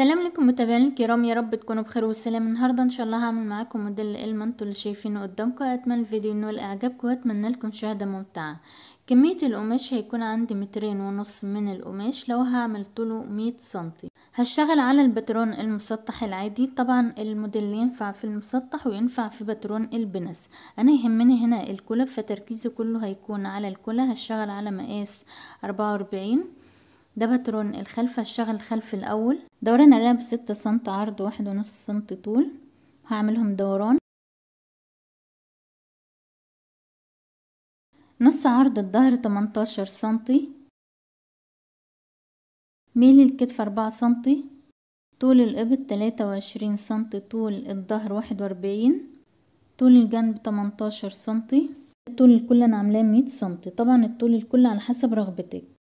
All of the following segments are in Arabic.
السلام عليكم متابعينا الكرام يا رب تكونوا بخير والسلام النهارده ان شاء الله هعمل معاكم موديل القلمه انتوا اللي شايفينه قدامكم اتمنى الفيديو ينول اعجابكم واتمنى لكم مشاهده ممتعه كميه القماش هيكون عندي مترين ونص من القماش لو هعمل طوله 100 سنتي هشتغل على الباترون المسطح العادي طبعا الموديل ينفع في المسطح وينفع في باترون البنس انا يهمني هنا الكلى فتركيزي كله هيكون على الكله هشتغل على مقاس 44 ده باترون الخلفة الشغل خلف الأول دوران الراب ستة سنت عرض واحد ونص سنت طول هعملهم دوران نص عرض الظهر تمنتاشر سنتي ميل الكتف أربعة سنتي طول الإبط تلاتة وعشرين سنتي طول الظهر واحد وأربعين طول الجنب تمنتاشر سنتي الطول الكل أنا عاملاه مية سنتي طبعا الطول الكل على حسب رغبتك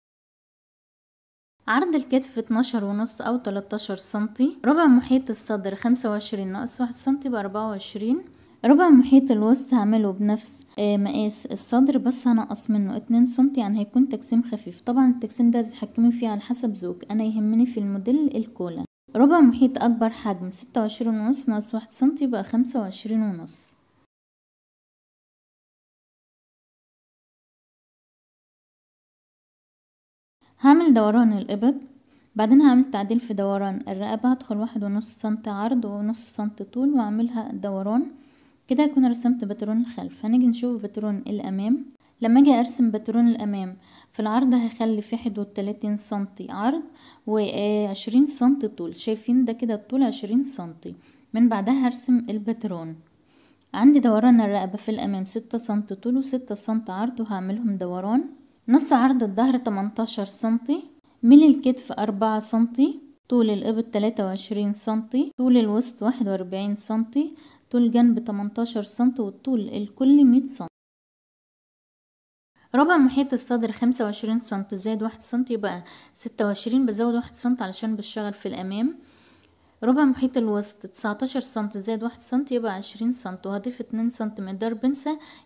عرض الكتف 12 ونص او 13 سنتي ربع محيط الصدر 25 ناقص 1 سنتي ب 24 ربع محيط الوسط هعمله بنفس آه، مقاس الصدر بس هنقص منه 2 سنتي يعني هيكون تقسيم خفيف طبعا التقسيم ده تتحكمي فيه على حسب ذوقك انا يهمني في الموديل الكولا ربع محيط اكبر حجم 26 ونص ناقص 1 سنتي بقى 25 ونص هعمل دوران الإبط بعدين هعمل تعديل في دوران الرقبة هدخل واحد ونص سنتي عرض ونص سنتي طول وأعملها دوران كده هكون رسمت باترون الخلف هنيجي نشوف باترون الأمام لما اجي ارسم باترون الامام في العرض هخلي في حدود 30 سنتي عرض وعشرين سنتي طول شايفين ده كده الطول عشرين سنتي من بعدها هرسم الباترون عندي دوران الرقبة في الأمام ستة سنتي طول وستة سنتي عرض وهعملهم دوران نص عرض الظهر 18 سنتي من الكتف 4 سنتي طول الإبط 23 سنتي طول الوسط 41 سنتي طول جنب 18 سنتي والطول الكل 100 سنتي ربع محيط الصدر خمسة وعشرين سنت زائد واحد سنت يبقى ستة وعشرين بزود واحد سنت علشان بشتغل في الأمام ربع محيط الوسط تسعتاشر سنت زائد واحد سنت يبقى عشرين سنت وهضيف اتنين سنت من ضرب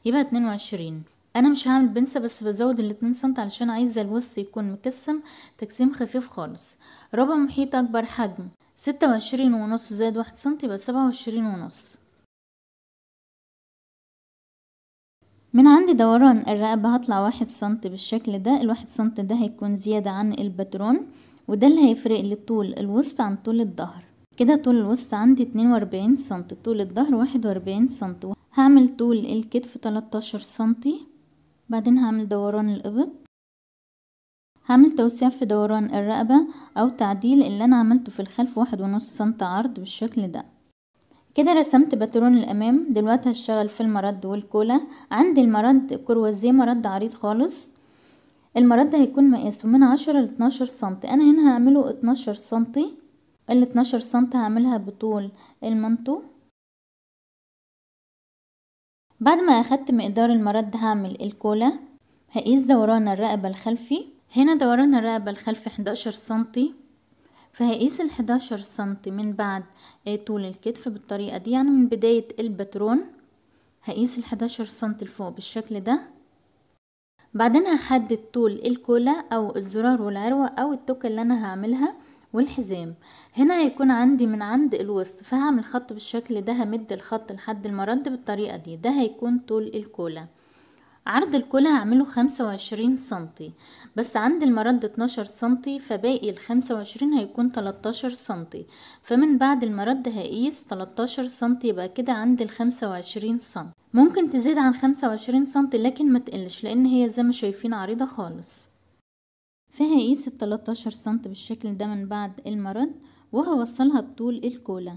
يبقى اتنين وعشرين انا مش هعمل بنسة بس بزود الاتنين سنت علشان عايزة الوسط يكون مكسم تكسيم خفيف خالص ربع محيط اكبر حجم ستة وعشرين ونص زائد واحد سنت يبقى سبعة وعشرين ونص من عند دوران الرقبة هطلع واحد سنت بالشكل ده الواحد سنت ده هيكون زيادة عن الباترون وده اللي هيفرق لي طول الوسط عن طول الظهر كده طول الوسط عندي اتنين واربعين سنت طول الظهر واحد واربعين سنت هعمل طول الكتف تلاتاشر سنتي بعدين هعمل دوران الإبط هعمل توسيع في دوران الرقبة أو تعديل اللي أنا عملته في الخلف واحد ونص سنت عرض بالشكل ده كده رسمت باترون الأمام دلوقتي هشتغل في المرد والكولا عندي المرد كروازيه مرد عريض خالص المرد هيكون مقاسه من عشرة لاتناشر سنت أنا هنا هعمله اتناشر سنتي الاتناشر سنتي هعملها بطول المنطو بعد ما أخدت مقدار المرض ده هعمل الكولا هقيس دوران الرقبة الخلفي هنا دوران الرقبة الخلفي 11 سنتي فهقيس ال 11 سنتي من بعد آه، طول الكتف بالطريقة دي يعني من بداية الباترون هقيس ال 11 سنتي لفوق بالشكل ده بعدين هحدد طول الكولا او الزرار والعروة او التوكة اللي انا هعملها والحزام هنا هيكون عندي من عند الوسط فهعمل خط بالشكل ده همد الخط لحد المرد بالطريقة دي ده هيكون طول الكولا عرض الكولا هعمله خمسة وعشرين سنتي بس عند المرد اتناشر سنتي فباقي الخمسة وعشرين هيكون تلاتاشر سنتي فمن بعد المرد هقيس تلاتاشر سنتي يبقى كده عند الخمسة وعشرين سنتي ممكن تزيد عن خمسة وعشرين سنتي لكن ما تقلش لان هي زي ما شايفين عريضة خالص فيها ال 13 سنت بالشكل ده من بعد المرض وهوصلها بطول الكولا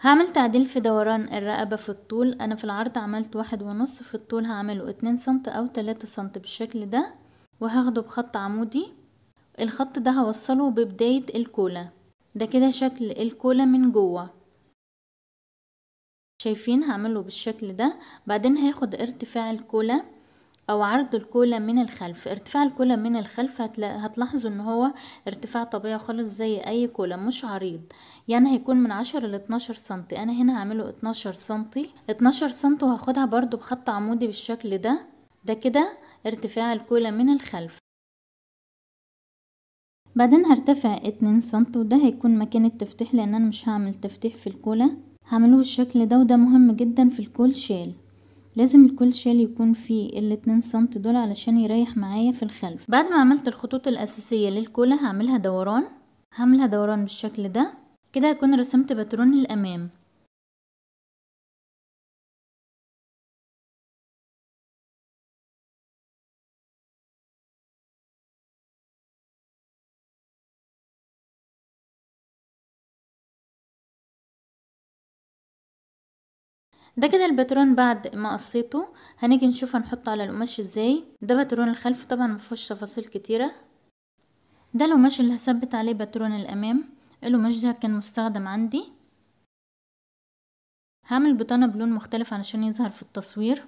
هعمل تعديل في دوران الرقبة في الطول أنا في العرض عملت واحد ونص في الطول هعمله اتنين سنت أو تلاتة سنت بالشكل ده وهاخده بخط عمودي الخط ده هوصله ببداية الكولا ده كده شكل الكولا من جوه شايفين هعمله بالشكل ده بعدين هاخد ارتفاع الكولا او عرض الكولا من الخلف ارتفاع الكولا من الخلف هتلاحظوا ان هو ارتفاع طبيعي خالص زي اي كولا مش عريض يعني هيكون من عشرة 12 سنتي انا هنا هعمله اتناشر سنتي اتناشر سنتي وهاخدها برضو بخط عمودي بالشكل ده ده كده ارتفاع الكولا من الخلف بعدين هرتفع اتنين سنتي وده هيكون مكان التفتيح لان انا مش هعمل تفتيح في الكولا هعمله بالشكل ده وده مهم جدا في الكول شيل لازم الكل شال يكون فيه الاتنين سنت دول علشان يريح معايا في الخلف بعد ما عملت الخطوط الأساسية للكولا هعملها دوران هعملها دوران بالشكل ده كده هكون رسمت باترون الأمام ده كده الباترون بعد ما قصيته هنيجي نشوف هنحطه على القماش ازاي ده باترون الخلف طبعا مفهوش تفاصيل كتيره ده القماش اللي هثبت عليه باترون الامام القماش ده كان مستخدم عندي هعمل بطانه بلون مختلف علشان يظهر في التصوير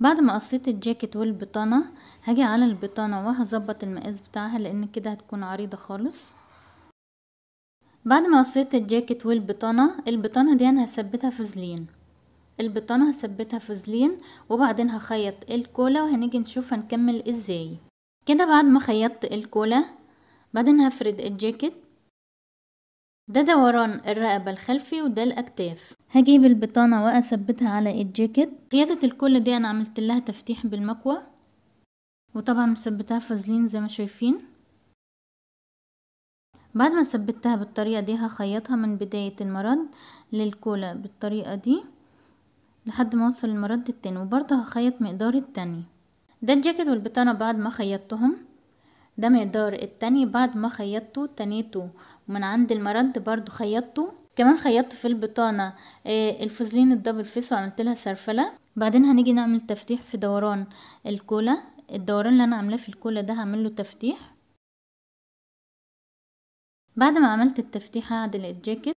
بعد ما قصيت الجاكيت والبطانه هاجي على البطانه وهظبط المقاس بتاعها لان كده هتكون عريضه خالص بعد ما قصيت الجاكيت والبطانة البطانة دي انا هثبتها فازلين البطانة هثبتها فازلين وبعدين هخيط الكولا وهنيجي نشوف هنكمل ازاي كده بعد ما خيطت الكولا بعدين هفرد الجاكيت ده دوران الرقبة الخلفي وده الأكتاف هجيب البطانة وأثبتها على الجاكيت قيادة الكولا دي أنا عملت لها تفتيح بالمكوى وطبعا مثبتها فازلين زي ما شايفين بعد ما ثبتها بالطريقة دي هخيطها من بداية المرد للكولا بالطريقة دي لحد ما اوصل المرد التاني وبرضه هخيط مقدار التاني ده الجاكيت والبطانة بعد ما خيطتهم ده مقدار التاني بعد ما خيطته تنيته ومن عند المرد برضه خيطته كمان خيطت في البطانة آه، الفوزلين الدبل فيس وعملت لها سرفلة بعدين هنيجي نعمل تفتيح في دوران الكولا الدوران اللي انا عاملاه في الكولا ده هعمل له تفتيح بعد ما عملت التفتيح هعدل الجاكيت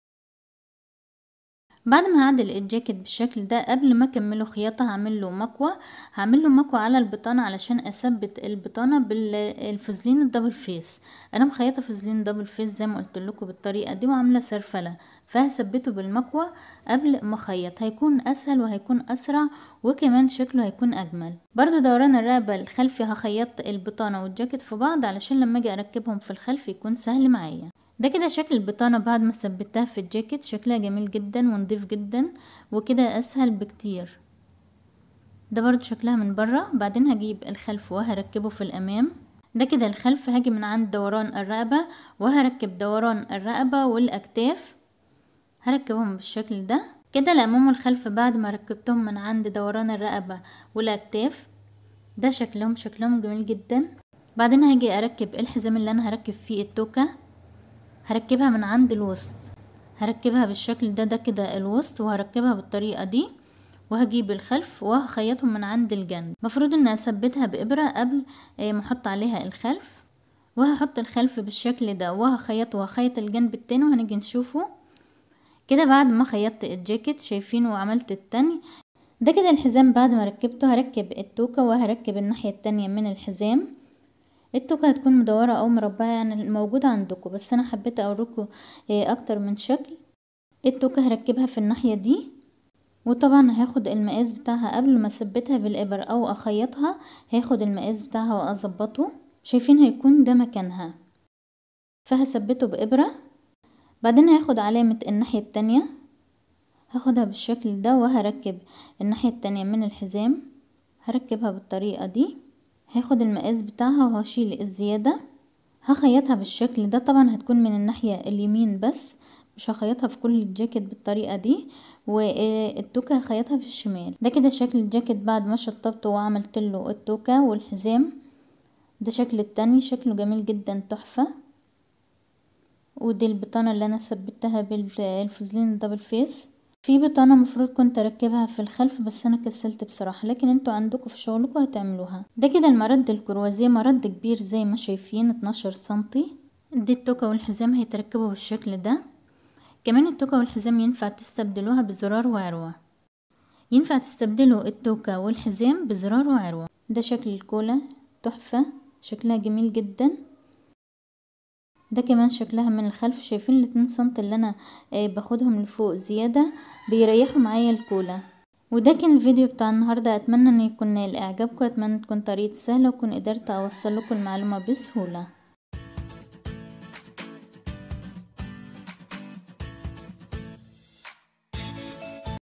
بعد ما هعدل الجاكيت بالشكل ده قبل ما اكمله خياطه هعمل له مكوه هعمل له مكوه على البطانه علشان اثبت البطانه بالفازلين الدبل فيس انا مخيطه فازلين دبل فيس زي ما قلت لكم بالطريقه دي وعامله سرفله فهثبته بالمكوه قبل ما اخيط هيكون اسهل وهيكون اسرع وكمان شكله هيكون اجمل برضو دوران الرقبه الخلفي هخيط البطانه والجاكيت في بعض علشان لما اجي اركبهم في الخلف يكون سهل معايا ده كده شكل البطانة بعد ما ثبتها في الجاكيت شكلها جميل جدا ونضيف جدا وكده اسهل بكتير ده برضو شكلها من برة بعدين هجيب الخلف وهركبه في الامام ده كده الخلف هاجي من عند دوران الرقبة وهركب دوران الرقبة والاكتاف هركبهم بالشكل ده كده الامام والخلف بعد ما ركبتهم من عند دوران الرقبة والاكتاف ده شكلهم شكلهم جميل جدا بعدين هاجي اركب الحزام اللي انا هركب فيه التوكه هركبها من عند الوسط هركبها بالشكل ده ده كده الوسط وهركبها بالطريقة دي وهجيب الخلف وهخيطهم من عند الجنب مفروض ان اثبتها بابرة قبل آه، ما احط عليها الخلف وهحط الخلف بالشكل ده وهخيطه وهخيط الجنب التاني وهنيجي نشوفه كده بعد ما خيطت الجاكيت شايفين وعملت التاني ده كده الحزام بعد ما ركبته هركب التوكة وهركب الناحية التانية من الحزام التوكة هتكون مدورة او مربعة يعني موجودة عندكم بس انا حبيت اوريكم آه، اكتر من شكل التوكة هركبها في الناحية دي وطبعا هاخد المقاس بتاعها قبل ما اثبتها بالابر او اخيطها هاخد المقاس بتاعها واظبطه شايفين هيكون ده مكانها فهثبته بابرة بعدين هاخد علامة الناحية التانية هاخدها بالشكل ده وهركب الناحية التانية من الحزام هركبها بالطريقة دي هاخد المقاس بتاعها وهشيل الزيادة هخيطها بالشكل ده طبعا هتكون من الناحية اليمين بس مش هخيطها في كل الجاكيت بالطريقة دي والتوكة هخيطها في الشمال ده كده شكل الجاكيت بعد ما شطبته وعملت له التوكة والحزام ده شكل التاني شكله جميل جدا تحفة ودي البطانة اللي انا ثبتها بالفوزلين دبل فيس في بطانة مفروض كنت اركبها في الخلف بس انا كسلت بصراحة لكن انتوا عندكم في شغلكم هتعملوها ده كده المرد الكروازيه مرد كبير زي ما شايفين اتناشر سنتي دي التوكة والحزام هيتركبوا بالشكل ده كمان التوكة والحزام ينفع تستبدلوها بزرار وعروة ينفع تستبدلوا التوكة والحزام بزرار وعروة ده شكل الكولا تحفة شكلها جميل جدا ده كمان شكلها من الخلف شايفين الاتنين سنت اللي انا آه، باخدهم لفوق زيادة بيريحوا معايا الكولا وده كان الفيديو بتاع النهاردة اتمنى ان يكون نال اعجابكم اتمنى تكون طريقة سهلة وكون قدرت اوصل لكم المعلومة بسهولة